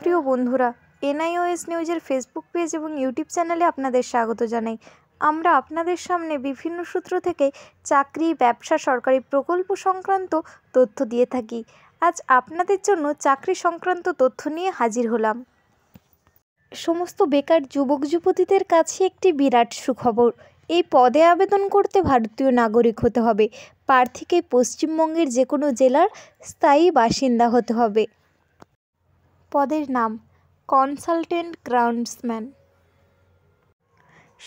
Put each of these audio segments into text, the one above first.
প্রিয় বন্ধুরা এনআইওএস নিউজের ফেসবুক পেজ এবং ইউটিউব চ্যানেলে আপনাদের স্বাগত জানাই আমরা আপনাদের সামনে বিভিন্ন সূত্র থেকে চাকরি ব্যবসা সরকারি প্রকল্প সংক্রান্ত তথ্য দিয়ে থাকি আজ আপনাদের জন্য চাকরি সংক্রান্ত তথ্য নিয়ে হাজির হলাম সমস্ত বেকার যুবক যুবতীদের কাছে একটি বিরাট সুখবর এই পদে আবেদন করতে ভারতীয় নাগরিক হতে হবে প্রার্থীকে পশ্চিমবঙ্গের যে কোনো জেলার স্থায়ী বাসিন্দা হতে হবে পদের নাম কনসালটেন্ট গ্রাউন্ডসম্যান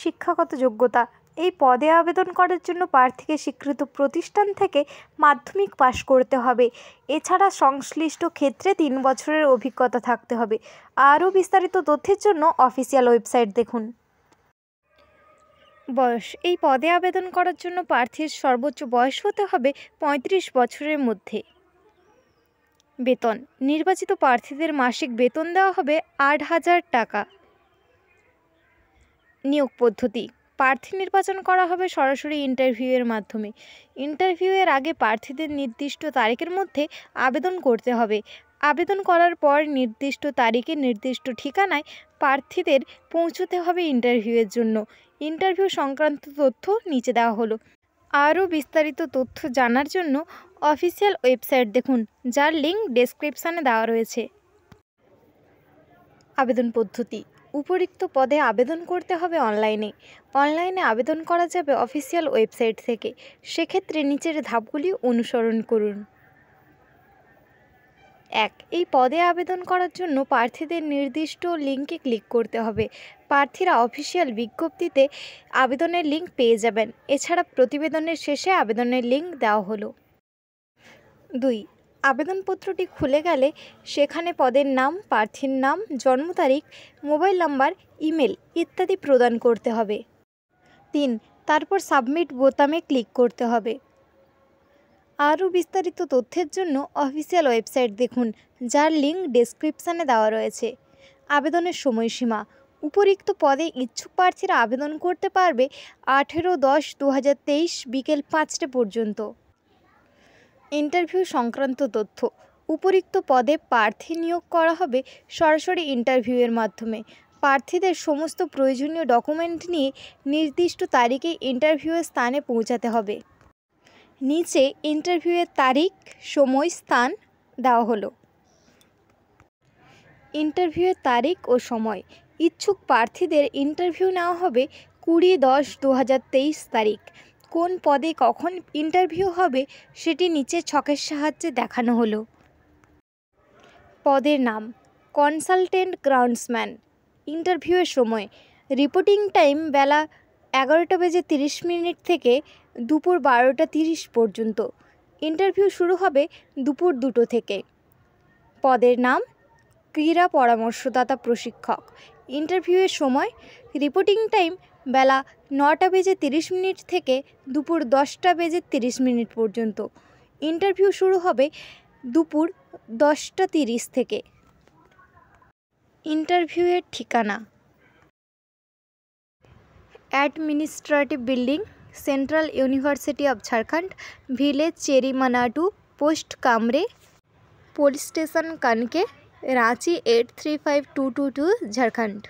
শিক্ষাগত যোগ্যতা এই পদে আবেদন করার জন্য প্রার্থীকে স্বীকৃত প্রতিষ্ঠান থেকে মাধ্যমিক পাশ করতে হবে এছাড়া সংশ্লিষ্ট ক্ষেত্রে তিন বছরের অভিজ্ঞতা থাকতে হবে আরও বিস্তারিত তথ্যের জন্য অফিসিয়াল ওয়েবসাইট দেখুন বয়স এই পদে আবেদন করার জন্য প্রার্থীর সর্বোচ্চ বয়স হতে হবে ৩৫ বছরের মধ্যে বেতন নির্বাচিত প্রার্থীদের মাসিক বেতন দেওয়া হবে আট হাজার টাকা নিয়োগ পদ্ধতি প্রার্থী নির্বাচন করা হবে সরাসরি ইন্টারভিউয়ের মাধ্যমে ইন্টারভিউয়ের আগে প্রার্থীদের নির্দিষ্ট তারিখের মধ্যে আবেদন করতে হবে আবেদন করার পর নির্দিষ্ট তারিখে নির্দিষ্ট ঠিকানায় প্রার্থীদের পৌঁছতে হবে ইন্টারভিউয়ের জন্য ইন্টারভিউ সংক্রান্ত তথ্য নিচে দেওয়া হলো আরও বিস্তারিত তথ্য জানার জন্য অফিসিয়াল ওয়েবসাইট দেখুন যার লিঙ্ক ডেসক্রিপশানে দেওয়া রয়েছে আবেদন পদ্ধতি উপরিক্ত পদে আবেদন করতে হবে অনলাইনে অনলাইনে আবেদন করা যাবে অফিসিয়াল ওয়েবসাইট থেকে সেক্ষেত্রে নিচের ধাপগুলি অনুসরণ করুন এক এই পদে আবেদন করার জন্য প্রার্থীদের নির্দিষ্ট লিঙ্কে ক্লিক করতে হবে প্রার্থীরা অফিসিয়াল বিজ্ঞপ্তিতে আবেদনের লিঙ্ক পেয়ে যাবেন এছাড়া প্রতিবেদনের শেষে আবেদনের লিঙ্ক দেওয়া হলো দুই আবেদনপত্রটি খুলে গেলে সেখানে পদের নাম প্রার্থীর নাম জন্ম তারিখ মোবাইল নাম্বার ইমেল ইত্যাদি প্রদান করতে হবে তিন তারপর সাবমিট বোতামে ক্লিক করতে হবে আরও বিস্তারিত তথ্যের জন্য অফিসিয়াল ওয়েবসাইট দেখুন যার লিঙ্ক ডেসক্রিপশানে দেওয়া রয়েছে আবেদনের সময়সীমা উপরিক্ত পদে ইচ্ছুক প্রার্থীরা আবেদন করতে পারবে আঠেরো দশ দু বিকেল পাঁচটা পর্যন্ত ইন্টারভিউ সংক্রান্ত তথ্য উপরিক্ত পদে প্রার্থী নিয়োগ করা হবে সরাসরি ইন্টারভিউয়ের মাধ্যমে প্রার্থীদের সমস্ত প্রয়োজনীয় ডকুমেন্ট নিয়ে নির্দিষ্ট তারিখে ইন্টারভিউয়ের স্থানে পৌঁছাতে হবে নিচে ইন্টারভিউয়ের তারিখ সময় স্থান দেওয়া হলো ইন্টারভিউয়ের তারিখ ও সময় ইচ্ছুক প্রার্থীদের ইন্টারভিউ নেওয়া হবে কুড়ি দশ দু তারিখ কোন পদে কখন ইন্টারভিউ হবে সেটি নিচে ছকের সাহায্যে দেখানো হলো পদের নাম কনসালটেন্ট গ্রাউন্ডসম্যান ইন্টারভিউয়ের সময় রিপোর্টিং টাইম বেলা এগারোটা বেজে তিরিশ মিনিট থেকে দুপুর বারোটা তিরিশ পর্যন্ত ইন্টারভিউ শুরু হবে দুপুর দুটো থেকে পদের নাম ক্রীড়া পরামর্শদাতা প্রশিক্ষক ইন্টারভিউয়ের সময় রিপোর্টিং টাইম বেলা নটা বেজে তিরিশ মিনিট থেকে দুপুর দশটা বেজে তিরিশ মিনিট পর্যন্ত ইন্টারভিউ শুরু হবে দুপুর দশটা তিরিশ থেকে ইন্টারভিউয়ের ঠিকানা administrative building central university of Jharkhand village Cherimanatu post Kamre police station Kanke Ranchi eight three five two two two Jharkhand